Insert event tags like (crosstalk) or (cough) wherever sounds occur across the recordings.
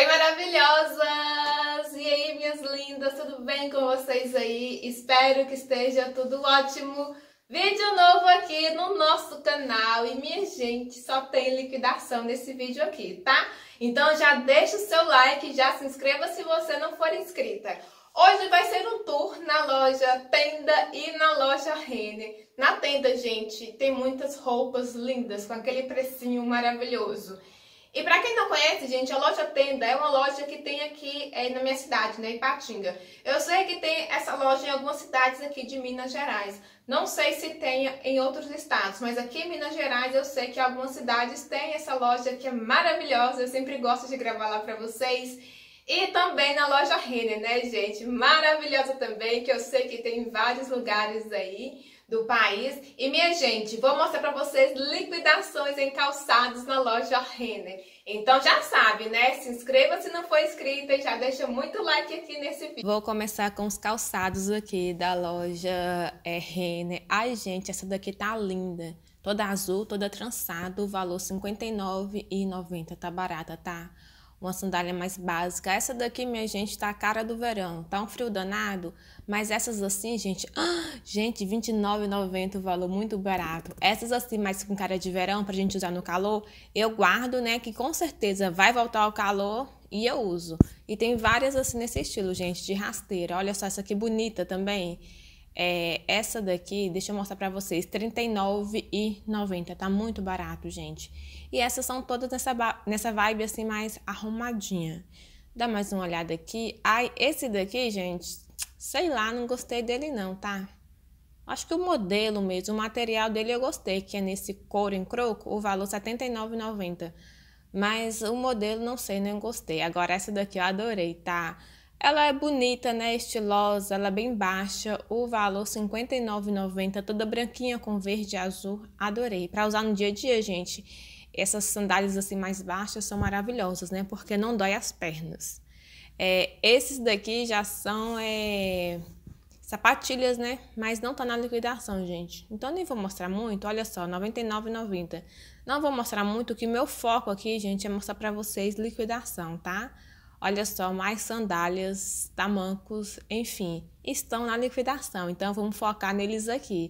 Oi, maravilhosas! E aí, minhas lindas, tudo bem com vocês aí? Espero que esteja tudo ótimo. Vídeo novo aqui no nosso canal e minha gente, só tem liquidação nesse vídeo aqui, tá? Então já deixa o seu like, já se inscreva se você não for inscrita. Hoje vai ser um tour na loja Tenda e na loja Renner. Na tenda, gente, tem muitas roupas lindas com aquele precinho maravilhoso. E para quem não conhece, gente, a loja Tenda é uma loja que tem aqui é, na minha cidade, né, Ipatinga. Eu sei que tem essa loja em algumas cidades aqui de Minas Gerais. Não sei se tem em outros estados, mas aqui em Minas Gerais eu sei que algumas cidades têm essa loja que é maravilhosa. Eu sempre gosto de gravar lá para vocês. E também na loja Renner, né, gente? Maravilhosa também, que eu sei que tem em vários lugares aí do país. E minha gente, vou mostrar para vocês liquidações em calçados na loja Renner. Então já sabe, né? Se inscreva se não for inscrita e já deixa muito like aqui nesse vídeo. Vou começar com os calçados aqui da loja é, Renner. Ai, gente, essa daqui tá linda. Toda azul, toda trançada, o valor R$ 59,90. Tá barata, tá? uma sandália mais básica. Essa daqui, minha gente, tá a cara do verão. Tá um frio danado, mas essas assim, gente, (gasps) ah, gente, R$29,90, um valor muito barato. Essas assim, mais com cara de verão, pra gente usar no calor, eu guardo, né, que com certeza vai voltar ao calor e eu uso. E tem várias assim nesse estilo, gente, de rasteira. Olha só essa aqui bonita também. É, essa daqui, deixa eu mostrar para vocês, R$39,90, tá muito barato, gente. E essas são todas nessa, nessa vibe assim mais arrumadinha. Dá mais uma olhada aqui. Ai, esse daqui, gente, sei lá, não gostei dele não, tá? Acho que o modelo mesmo, o material dele eu gostei, que é nesse couro em croco, o valor R$79,90. Mas o modelo, não sei, não gostei. Agora essa daqui eu adorei, tá? Ela é bonita, né? Estilosa, ela é bem baixa. O valor R$ 59,90, toda branquinha com verde e azul. Adorei. Para usar no dia a dia, gente. Essas sandálias assim mais baixas são maravilhosas, né? Porque não dói as pernas. É, esses daqui já são é, sapatilhas, né? Mas não tá na liquidação, gente. Então nem vou mostrar muito. Olha só, R$ 99,90. Não vou mostrar muito, que meu foco aqui, gente, é mostrar para vocês liquidação, tá? Tá? olha só, mais sandálias, tamancos, enfim, estão na liquidação. Então vamos focar neles aqui.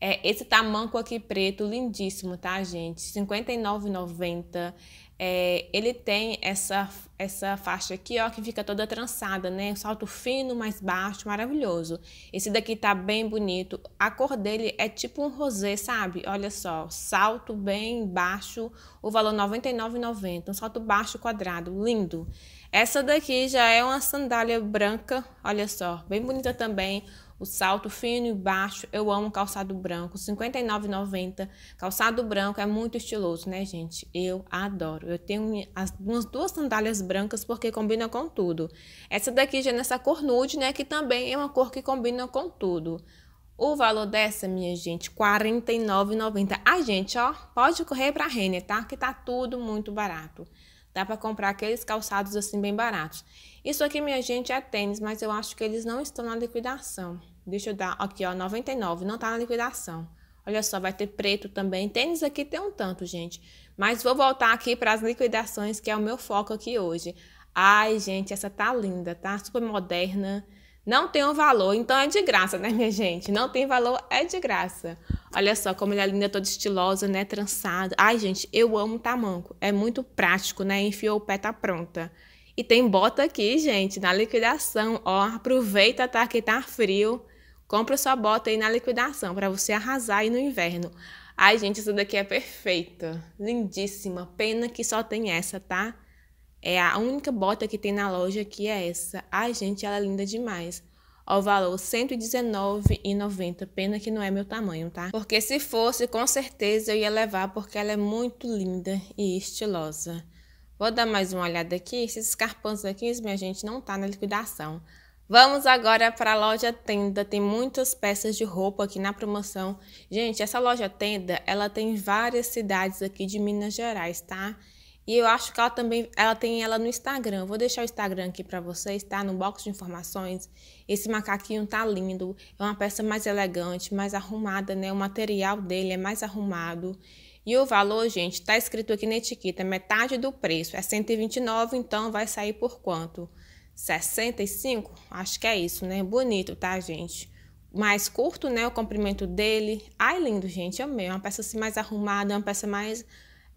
É, esse tamanco aqui preto, lindíssimo, tá, gente? R$ 59,90 é, ele tem essa, essa faixa aqui, ó, que fica toda trançada, né? salto fino, mais baixo, maravilhoso. Esse daqui tá bem bonito. A cor dele é tipo um rosé, sabe? Olha só, salto bem baixo, o valor R$ 99,90. Um salto baixo quadrado, lindo. Essa daqui já é uma sandália branca, olha só, bem bonita também o salto fino e baixo. Eu amo calçado branco, R$ 59,90. Calçado branco é muito estiloso, né, gente? Eu adoro. Eu tenho as, umas duas sandálias brancas porque combina com tudo. Essa daqui já é nessa cor nude, né, que também é uma cor que combina com tudo. O valor dessa, minha gente, R$ 49,90. A gente, ó, pode correr para a Renner, tá? Que tá tudo muito barato. Dá para comprar aqueles calçados assim bem baratos. Isso aqui, minha gente, é tênis, mas eu acho que eles não estão na liquidação. Deixa eu dar aqui, ó, 99, não tá na liquidação. Olha só, vai ter preto também. Tênis aqui tem um tanto, gente. Mas vou voltar aqui para as liquidações, que é o meu foco aqui hoje. Ai, gente, essa tá linda, tá? Super moderna. Não tem um valor, então é de graça, né, minha gente? Não tem valor, é de graça. Olha só como ela é linda, é toda estilosa, né? Trançada. Ai, gente, eu amo tamanco. É muito prático, né? Enfiou o pé, tá pronta. E tem bota aqui, gente, na liquidação. Ó, aproveita, tá? Que tá frio. Compra sua bota aí na liquidação para você arrasar aí no inverno. Ai, gente, essa daqui é perfeita. Lindíssima. Pena que só tem essa, tá? É a única bota que tem na loja que é essa. Ai, gente, ela é linda demais. Ó, o valor R$ 119,90. Pena que não é meu tamanho, tá? Porque se fosse, com certeza eu ia levar, porque ela é muito linda e estilosa. Vou dar mais uma olhada aqui. Esses carpãos aqui, minha gente, não tá na liquidação. Vamos agora para a loja Tenda. Tem muitas peças de roupa aqui na promoção. Gente, essa loja Tenda, ela tem várias cidades aqui de Minas Gerais, tá? E eu acho que ela também, ela tem ela no Instagram. Eu vou deixar o Instagram aqui para vocês, tá? No box de informações. Esse macaquinho tá lindo. É uma peça mais elegante, mais arrumada, né? O material dele é mais arrumado. E o valor, gente, tá escrito aqui na etiqueta, metade do preço. É 129, então vai sair por quanto? 65, acho que é isso, né? Bonito, tá, gente? Mais curto, né? O comprimento dele. Ai, lindo, gente, amei. É uma peça assim mais arrumada, é uma peça mais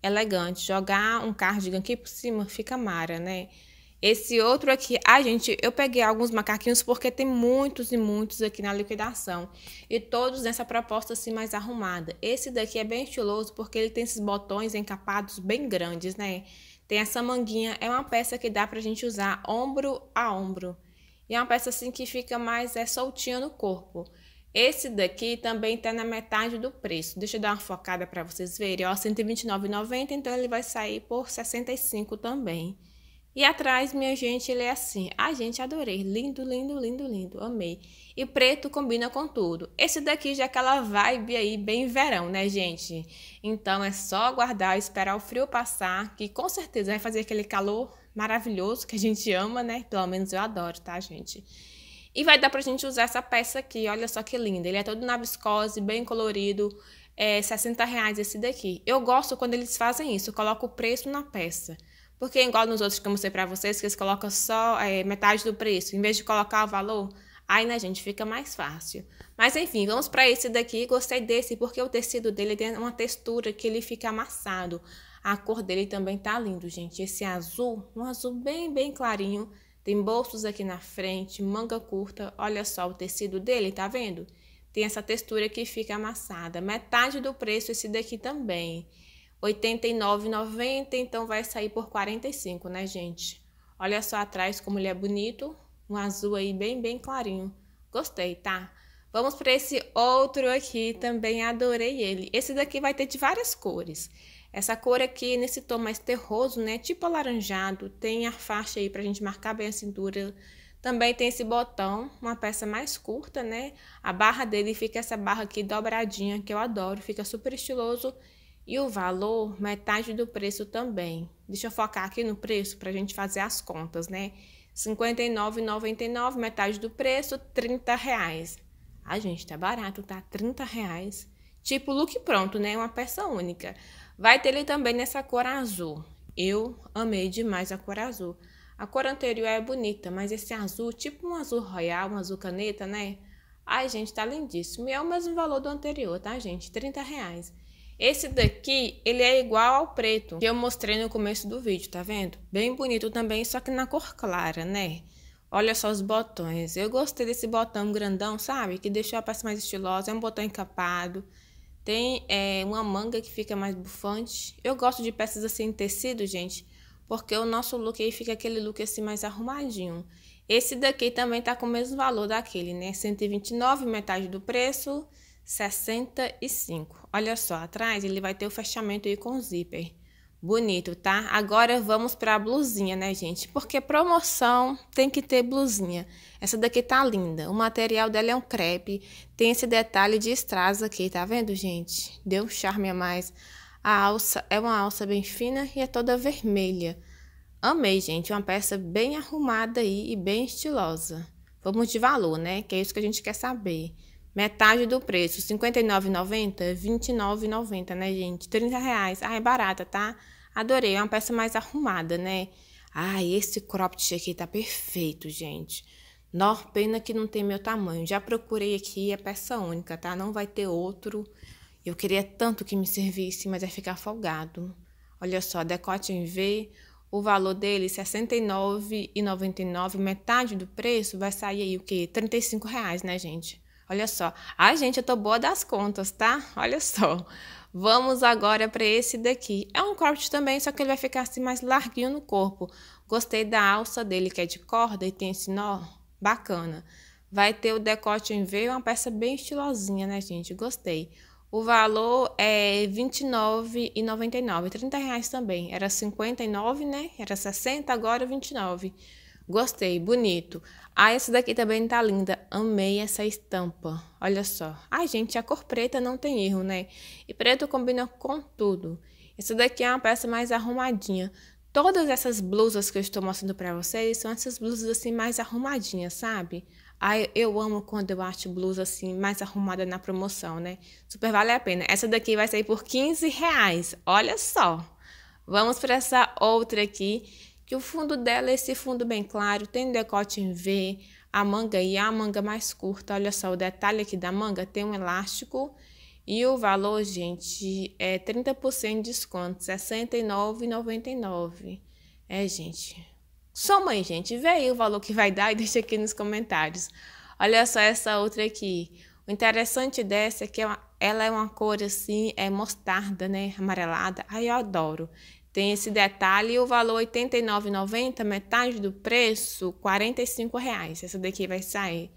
elegante. Jogar um cardigan aqui por cima fica mara, né? Esse outro aqui, a gente, eu peguei alguns macaquinhos porque tem muitos e muitos aqui na liquidação. E todos nessa proposta assim mais arrumada. Esse daqui é bem estiloso porque ele tem esses botões encapados bem grandes, né? Tem essa manguinha, é uma peça que dá pra gente usar ombro a ombro. E é uma peça assim que fica mais é, soltinha no corpo. Esse daqui também tá na metade do preço. Deixa eu dar uma focada para vocês verem, ó, R$129,90, 129,90, então ele vai sair por R$ 65 também. E atrás, minha gente, ele é assim. Ah, gente, adorei. Lindo, lindo, lindo, lindo. Amei. E preto combina com tudo. Esse daqui já é aquela vibe aí bem verão, né, gente? Então é só aguardar, esperar o frio passar, que com certeza vai fazer aquele calor maravilhoso que a gente ama, né? Pelo menos eu adoro, tá, gente? E vai dar pra gente usar essa peça aqui, olha só que linda. Ele é todo na viscose, bem colorido, é 60 reais esse daqui. Eu gosto quando eles fazem isso, coloca o preço na peça. Porque é igual nos outros que eu mostrei para vocês, que eles colocam só é, metade do preço, em vez de colocar o valor, aí na né, gente fica mais fácil. Mas enfim, vamos para esse daqui. Gostei desse porque o tecido dele tem uma textura que ele fica amassado. A cor dele também tá lindo, gente. Esse azul, um azul bem, bem clarinho. Tem bolsos aqui na frente, manga curta. Olha só o tecido dele, tá vendo? Tem essa textura que fica amassada. Metade do preço esse daqui também. 89,90, então vai sair por 45, né, gente? Olha só atrás como ele é bonito, um azul aí bem, bem clarinho. Gostei, tá? Vamos para esse outro aqui, também adorei ele. Esse daqui vai ter de várias cores. Essa cor aqui, nesse tom mais terroso, né, tipo alaranjado, tem a faixa aí pra gente marcar bem a cintura. Também tem esse botão, uma peça mais curta, né? A barra dele fica essa barra aqui dobradinha, que eu adoro, fica super estiloso. E o valor, metade do preço também. Deixa eu focar aqui no preço para a gente fazer as contas, né? R$ 59,99, metade do preço, R$ reais. Ah, gente, tá barato, tá? R$ reais. Tipo look pronto, né? Uma peça única. Vai ter ele também nessa cor azul. Eu amei demais a cor azul. A cor anterior é bonita, mas esse azul, tipo um azul royal, um azul caneta, né? Ai, gente, tá lindíssimo. E é o mesmo valor do anterior, tá, gente? 30 reais. Esse daqui, ele é igual ao preto que eu mostrei no começo do vídeo, tá vendo? Bem bonito também, só que na cor clara, né? Olha só os botões. Eu gostei desse botão grandão, sabe? Que deixou a peça mais estilosa. É um botão encapado. Tem é, uma manga que fica mais bufante. Eu gosto de peças assim em tecido, gente. Porque o nosso look aí fica aquele look assim mais arrumadinho. Esse daqui também tá com o mesmo valor daquele, né? 129, metade do preço. 65. Olha só, atrás ele vai ter o fechamento aí com zíper. Bonito, tá? Agora vamos para a blusinha, né, gente? Porque promoção tem que ter blusinha. Essa daqui tá linda. O material dela é um crepe. Tem esse detalhe de strass aqui, tá vendo, gente? Deu um charme a mais. A alça é uma alça bem fina e é toda vermelha. Amei, gente. Uma peça bem arrumada aí e bem estilosa. Vamos de valor, né? Que é isso que a gente quer saber. Metade do preço, R$ 59,90, R$ 29,90, né, gente? R$ reais. Ai, ah, é barata, tá? Adorei, é uma peça mais arrumada, né? Ai, esse cropped aqui tá perfeito, gente. Nó, pena que não tem meu tamanho. Já procurei aqui, é peça única, tá? Não vai ter outro. Eu queria tanto que me servisse, mas vai ficar folgado. Olha só, decote em V, o valor dele R$ 69,99, metade do preço vai sair aí o quê? R$ 35,00, reais, né, gente? Olha só. Ai, gente, eu tô boa das contas, tá? Olha só. Vamos agora para esse daqui. É um corte também, só que ele vai ficar assim mais larguinho no corpo. Gostei da alça dele, que é de corda e tem esse nó bacana. Vai ter o decote em V, é uma peça bem estilosinha, né, gente? Gostei. O valor é R$29,99, 29,99, reais também. Era 59, né? Era 60, agora 29. Gostei, bonito. Ah, essa daqui também tá linda. Amei essa estampa. Olha só. Ai, ah, gente, a cor preta não tem erro, né? E preto combina com tudo. Essa daqui é uma peça mais arrumadinha. Todas essas blusas que eu estou mostrando para vocês são essas blusas assim mais arrumadinhas, sabe? Ai, eu amo quando eu acho blusa assim mais arrumada na promoção, né? Super vale a pena. Essa daqui vai sair por 15 reais. Olha só. Vamos para essa outra aqui que o fundo dela é esse fundo bem claro, tem decote em V, a manga e a manga mais curta. Olha só o detalhe aqui da manga, tem um elástico e o valor, gente, é 30% de desconto, R$ 69,99. É, gente. Soma aí, gente, vê aí o valor que vai dar e (laughs) deixa aqui nos comentários. Olha só essa outra aqui. O interessante dessa é que é ela é uma cor assim, é mostarda, né? Amarelada. Aí eu adoro. Tem esse detalhe e o valor R$ 89,90, metade do preço, R$ reais Essa daqui vai sair.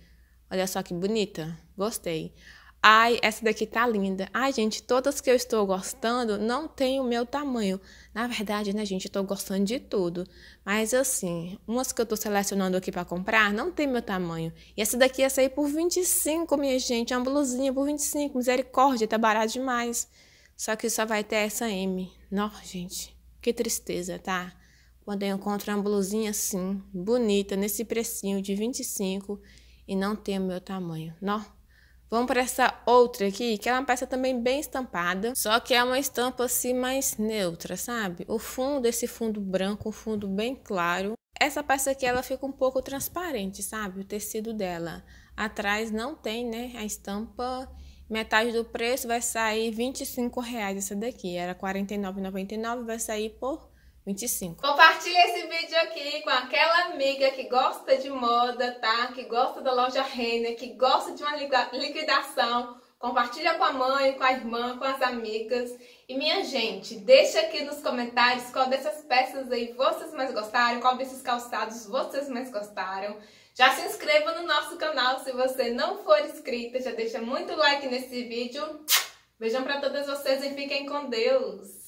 Olha só que bonita. Gostei. Ai, essa daqui tá linda. Ai, gente, todas que eu estou gostando não tem o meu tamanho. Na verdade, né, gente, eu tô gostando de tudo. Mas assim, umas que eu tô selecionando aqui para comprar não tem meu tamanho. E essa daqui ia sair por 25, minha gente. É uma blusinha por 25. Misericórdia, tá barato demais. Só que só vai ter essa M. Nossa, gente. Que tristeza, tá? Quando eu encontro uma blusinha assim, bonita, nesse precinho de 25 e não tem o meu tamanho. Não. Vamos para essa outra aqui, que é uma peça também bem estampada, só que é uma estampa assim mais neutra, sabe? O fundo, esse fundo branco, um fundo bem claro. Essa peça aqui, ela fica um pouco transparente, sabe? O tecido dela. Atrás não tem, né, a estampa metade do preço vai sair R$25,00 essa daqui. Era R$49,99, vai sair por 25. Compartilhe esse vídeo aqui com aquela amiga que gosta de moda, tá? Que gosta da loja Renner, que gosta de uma liquidação. Compartilha com a mãe, com a irmã, com as amigas. E minha gente, deixa aqui nos comentários qual dessas peças aí vocês mais gostaram, qual desses calçados vocês mais gostaram. Já se inscreva no nosso canal se você não for inscrita, já deixa muito like nesse vídeo. Beijão para todas vocês e fiquem com Deus!